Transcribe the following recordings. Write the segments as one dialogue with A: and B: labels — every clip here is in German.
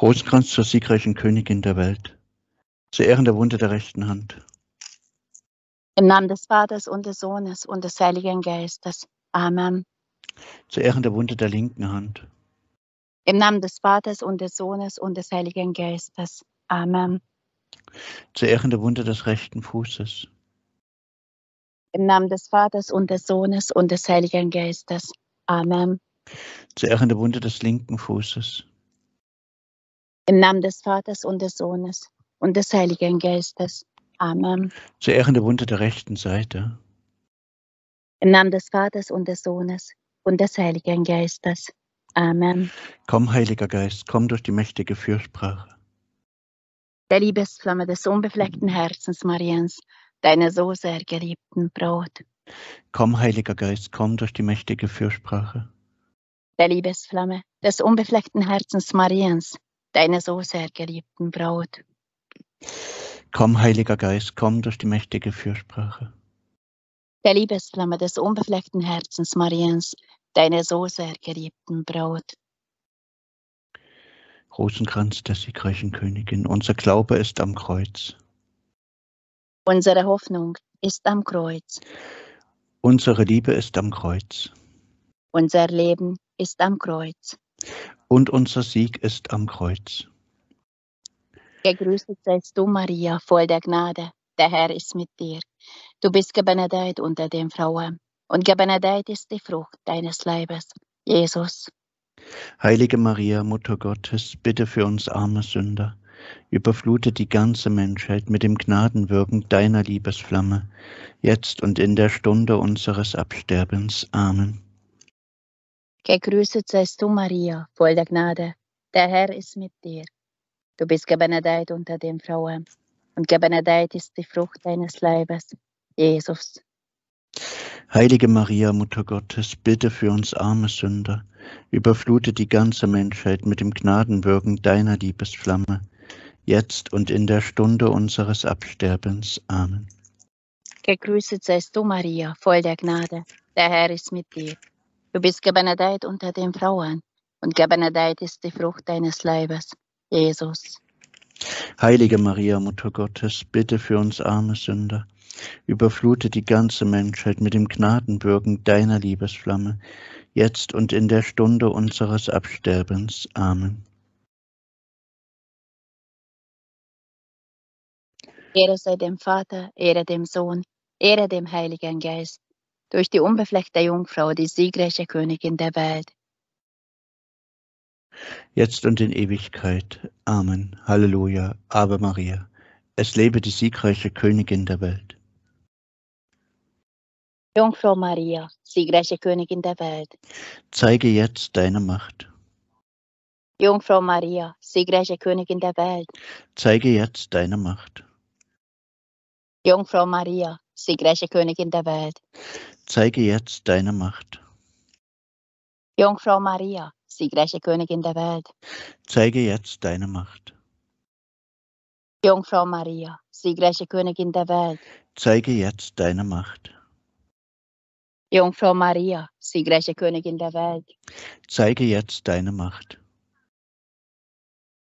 A: Rosenkranz zur siegreichen Königin der Welt, zu Ehren der Wunde der rechten Hand.
B: Im Namen des Vaters und des Sohnes und des Heiligen Geistes. Amen.
A: Zu Ehren der Wunde der linken Hand.
B: Im Namen des Vaters und des Sohnes und des Heiligen Geistes. Amen.
A: Zu Ehren der Wunde des rechten Fußes.
B: Im Namen des Vaters und des Sohnes und des Heiligen Geistes. Amen.
A: Zu Ehren der Wunde des linken Fußes.
B: Im Namen des Vaters und des Sohnes und des Heiligen Geistes. Amen.
A: Zu Ehren der Wunde der rechten Seite.
B: Im Namen des Vaters und des Sohnes und des Heiligen Geistes. Amen.
A: Komm, Heiliger Geist, komm durch die mächtige Fürsprache.
B: Der Liebesflamme des unbefleckten mhm. Herzens Mariens, deine so sehr geliebten Brot.
A: Komm, Heiliger Geist, komm durch die mächtige Fürsprache.
B: Der Liebesflamme des unbefleckten Herzens Mariens, deine so sehr geliebten Braut.
A: Komm, Heiliger Geist, komm durch die mächtige Fürsprache.
B: Der Liebesflamme des unbefleckten Herzens Mariens, deine so sehr geliebten Braut.
A: Rosenkranz der siegreichen Königin, unser Glaube ist am Kreuz.
B: Unsere Hoffnung ist am Kreuz.
A: Unsere Liebe ist am Kreuz.
B: Unser Leben ist am Kreuz
A: und unser Sieg
B: ist am Kreuz. Gegrüßet seist du, Maria, voll der Gnade. Der Herr ist mit dir. Du bist gebenedeit unter den Frauen, und gebenedeit ist die Frucht deines Leibes, Jesus.
A: Heilige Maria, Mutter Gottes, bitte für uns arme Sünder. Überflute die ganze Menschheit mit dem Gnadenwirken deiner Liebesflamme, jetzt und in der Stunde unseres Absterbens.
B: Amen. Gegrüßet seist du, Maria, voll der Gnade. Der Herr ist mit dir. Du bist gebenedeit unter den Frauen, und gebenedeit ist die Frucht deines Leibes, Jesus.
A: Heilige Maria, Mutter Gottes, bitte für uns arme Sünder, überflute die ganze Menschheit mit dem Gnadenwirken deiner Liebesflamme, jetzt und in der Stunde unseres
B: Absterbens. Amen. Gegrüßet seist du, Maria, voll der Gnade. Der Herr ist mit dir. Du bist gebenedeit unter den Frauen und gebenedeit ist die Frucht deines Leibes, Jesus.
A: Heilige Maria, Mutter Gottes, bitte für uns arme Sünder. Überflute die ganze Menschheit mit dem Gnadenbürgen deiner Liebesflamme, jetzt und in der Stunde unseres Absterbens. Amen.
B: Ehre sei dem Vater, Ehre dem Sohn, Ehre dem Heiligen Geist durch die unbefleckte Jungfrau, die siegreiche Königin der Welt.
A: Jetzt und in Ewigkeit. Amen. Halleluja. Ave Maria, es lebe die siegreiche Königin der Welt.
B: Jungfrau Maria, siegreiche Königin der Welt.
A: Zeige jetzt deine Macht.
B: Jungfrau Maria, siegreiche Königin der Welt.
A: Zeige jetzt deine Macht.
B: Jungfrau Maria, siegreiche Königin der Welt
A: zeige jetzt deine Macht.
B: Jungfrau Maria, siegreiche Königin der Welt,
A: zeige jetzt deine Macht.
B: Jungfrau Maria, siegreiche Königin der Welt,
A: zeige jetzt deine Macht.
B: Jungfrau Maria, siegreiche Königin der Welt,
A: zeige jetzt deine Macht.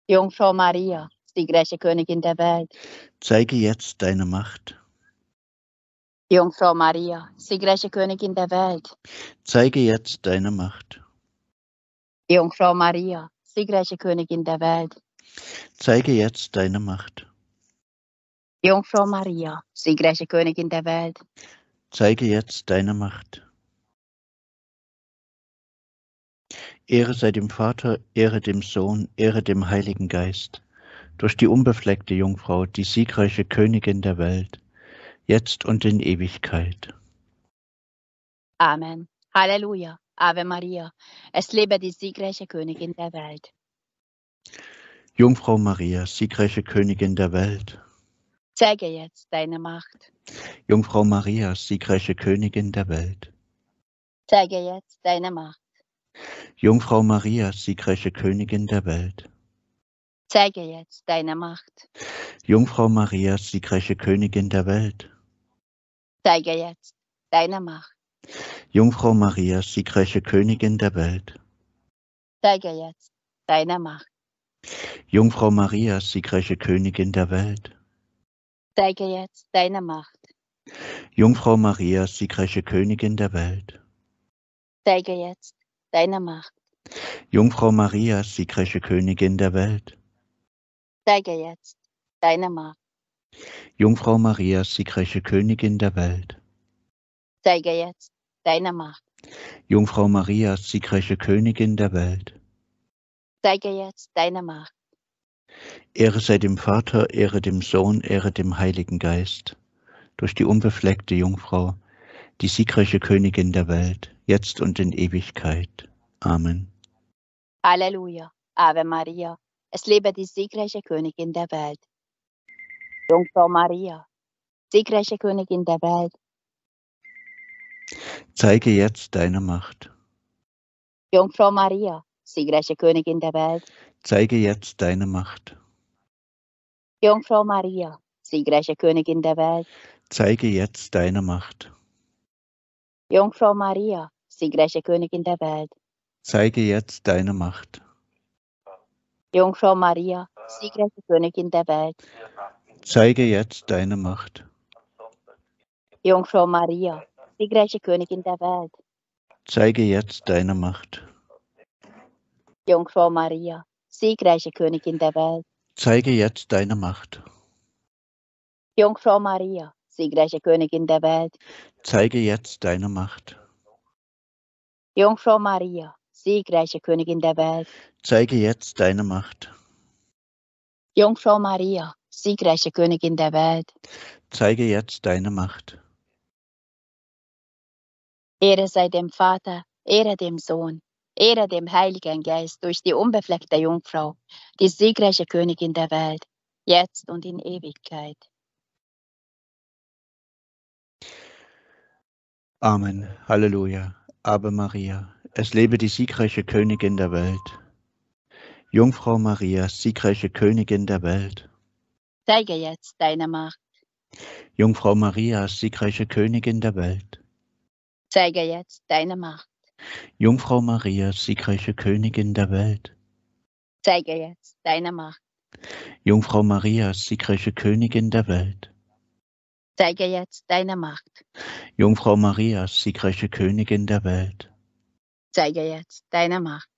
B: Jungfrau Maria, siegreiche Königin der Welt,
A: zeige jetzt deine Macht.
B: Jungfrau Maria, siegreiche Königin der Welt,
A: zeige jetzt deine Macht.
B: Jungfrau Maria, siegreiche Königin der Welt,
A: zeige jetzt deine Macht.
B: Jungfrau Maria, siegreiche Königin der Welt,
A: zeige jetzt deine Macht. Ehre sei dem Vater, Ehre dem Sohn, Ehre dem Heiligen Geist, durch die unbefleckte Jungfrau, die siegreiche Königin der Welt jetzt und in Ewigkeit.
B: Amen. Halleluja. Ave Maria. Es lebe die siegreiche Königin der Welt.
A: Jungfrau Maria, siegreiche Königin der Welt.
B: Zeige jetzt deine Macht.
A: Jungfrau Maria, siegreiche Königin der Welt.
B: Zeige jetzt deine Macht.
A: Jungfrau Maria, siegreiche Königin der Welt
B: zeige jetzt deine Macht.
A: Jungfrau Maria, siegreiche Königin der Welt.
B: Zeige jetzt deine Macht.
A: Jungfrau Maria, siegreiche Königin der Welt.
B: Zeige jetzt deine Macht.
A: Jungfrau Maria, siegreiche Königin der Welt.
B: Zeige jetzt deine Macht.
A: Jungfrau Maria, siegreiche Königin der Welt.
B: Zeige jetzt deine Macht.
A: Jungfrau Maria, siegreiche Königin der Welt
B: steige jetzt. Deine Macht.
A: Jungfrau Maria, siegreiche Königin der Welt.
B: Zeige jetzt deine Macht.
A: Jungfrau Maria, siegreiche Königin der Welt.
B: Zeige jetzt deine Macht.
A: Ehre sei dem Vater, Ehre dem Sohn, Ehre dem Heiligen Geist. Durch die unbefleckte Jungfrau, die siegreiche Königin der Welt, jetzt und in Ewigkeit. Amen.
B: Halleluja. Ave Maria es lebe die siegreiche Königin der Welt. Jungfrau Maria, siegreiche Königin der Welt.
A: Zeige jetzt deine Macht.
B: Jungfrau Maria, siegreiche Königin der Welt.
A: Zeige jetzt deine Macht.
B: Jungfrau Maria, siegreiche Königin der Welt.
A: Zeige jetzt deine Macht.
B: Jungfrau Maria, siegreiche Königin der Welt.
A: Zeige jetzt deine Macht.
B: Jungfrau Maria, siegreiche Königin der Welt,
A: zeige jetzt deine Macht.
B: Jungfrau Maria, siegreiche Königin der Welt,
A: zeige jetzt deine Macht.
B: Jungfrau Maria, siegreiche Königin der Welt,
A: zeige jetzt deine Macht.
B: Jungfrau Maria, siegreiche Königin der Welt,
A: zeige jetzt deine Macht.
B: Jungfrau Maria, siegreiche Königin der Welt.
A: Zeige jetzt deine Macht.
B: Jungfrau Maria, siegreiche Königin der Welt.
A: Zeige jetzt deine Macht.
B: Ehre sei dem Vater, Ehre dem Sohn, Ehre dem Heiligen Geist durch die unbefleckte Jungfrau, die siegreiche Königin der Welt, jetzt und in Ewigkeit.
A: Amen. Halleluja. Ave Maria es lebe die siegreiche Königin der Welt. Jungfrau Maria, siegreiche Königin der Welt.
B: Zeige jetzt deine Macht.
A: Jungfrau Maria, siegreiche Königin der Welt.
B: Zeige jetzt deine Macht.
A: Jungfrau Maria, siegreiche Königin der Welt.
B: Zeige jetzt deine Macht.
A: Jungfrau Maria, siegreiche Königin der Welt.
B: Zeige jetzt deine Macht.
A: Jungfrau Maria, siegreiche Königin der Welt
B: zeige jetzt deine Macht.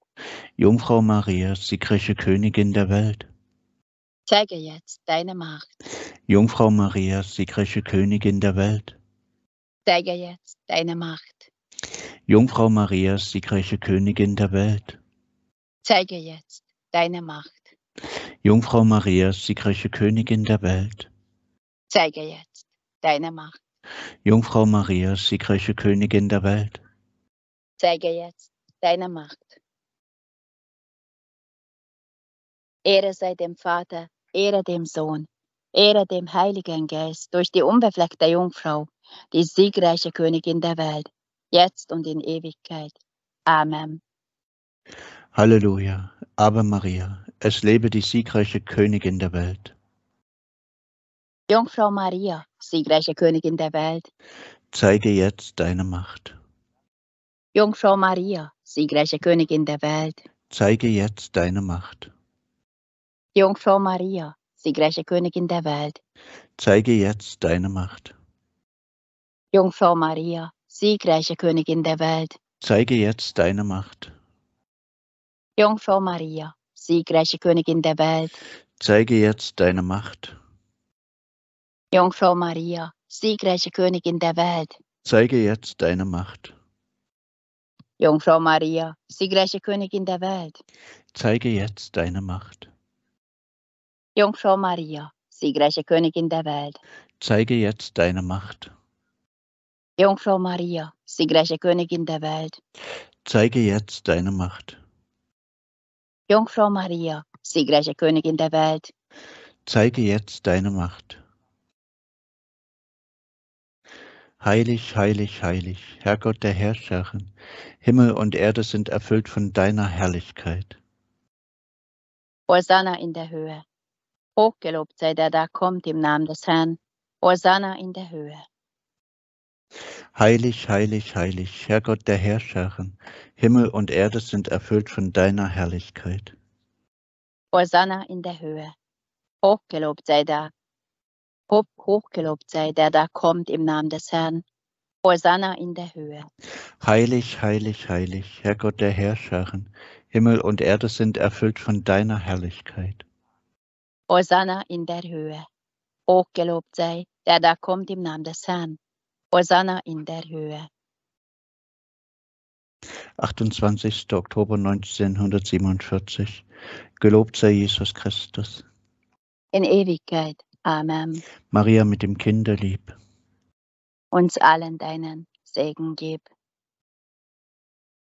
A: Jungfrau Maria, siegreiche Königin der Welt.
B: Zeige jetzt deine Macht.
A: Jungfrau Maria, siegreiche Königin der Welt.
B: Zeige jetzt deine Macht.
A: Jungfrau Maria, siegreiche Königin der Welt.
B: Zeige jetzt deine Macht.
A: Jungfrau Maria, siegreiche Königin der Welt.
B: Zeige jetzt deine Macht.
A: Jungfrau Maria, siegreiche Königin der Welt
B: zeige jetzt deine Macht. Ehre sei dem Vater, Ehre dem Sohn, Ehre dem Heiligen Geist durch die unbefleckte Jungfrau, die siegreiche Königin der Welt, jetzt und in Ewigkeit. Amen.
A: Halleluja, Ave Maria, es lebe die siegreiche Königin der Welt.
B: Jungfrau Maria, siegreiche Königin der Welt,
A: zeige jetzt deine Macht.
B: Jungfrau Maria, siegreiche Königin der Welt,
A: zeige jetzt deine Macht.
B: Jungfrau Maria, siegreiche Königin der Welt,
A: zeige jetzt deine Macht.
B: Jungfrau Maria, siegreiche Königin der Welt,
A: zeige jetzt deine Macht.
B: Jungfrau Maria, siegreiche Königin der Welt,
A: zeige jetzt deine Macht.
B: Jungfrau Maria, siegreiche Königin der Welt,
A: zeige jetzt deine Macht.
B: Jungfrau Maria, siegreiche Königin der Welt,
A: zeige jetzt deine Macht.
B: Jungfrau Maria, siegreiche Königin der Welt,
A: zeige jetzt deine Macht.
B: Jungfrau Maria, siegreiche Königin der Welt,
A: zeige jetzt deine Macht.
B: Jungfrau Maria, siegreiche Königin der Welt,
A: zeige jetzt deine Macht. Heilig, heilig, heilig, Herrgott der Herrscherin, Himmel und Erde sind erfüllt von deiner Herrlichkeit.
B: Hosanna in der Höhe. Hochgelobt sei der, der kommt im Namen des Herrn. Hosanna in der Höhe.
A: Heilig, heilig, heilig, Herrgott der Herrscherin, Himmel und Erde sind erfüllt von deiner Herrlichkeit.
B: Hosanna in der Höhe. Hochgelobt sei der, Hoch, hochgelobt sei, der da kommt im Namen des Herrn. Hosanna in der Höhe.
A: Heilig, heilig, heilig, Herr Gott der Herrscherin, Himmel und Erde sind erfüllt von deiner Herrlichkeit.
B: Hosanna in der Höhe. Hochgelobt sei, der da kommt im Namen des Herrn. Hosanna in der Höhe.
A: 28. Oktober 1947. Gelobt sei Jesus Christus.
B: In Ewigkeit. Amen.
A: Maria mit dem Kinderlieb.
B: Uns allen deinen Segen gib.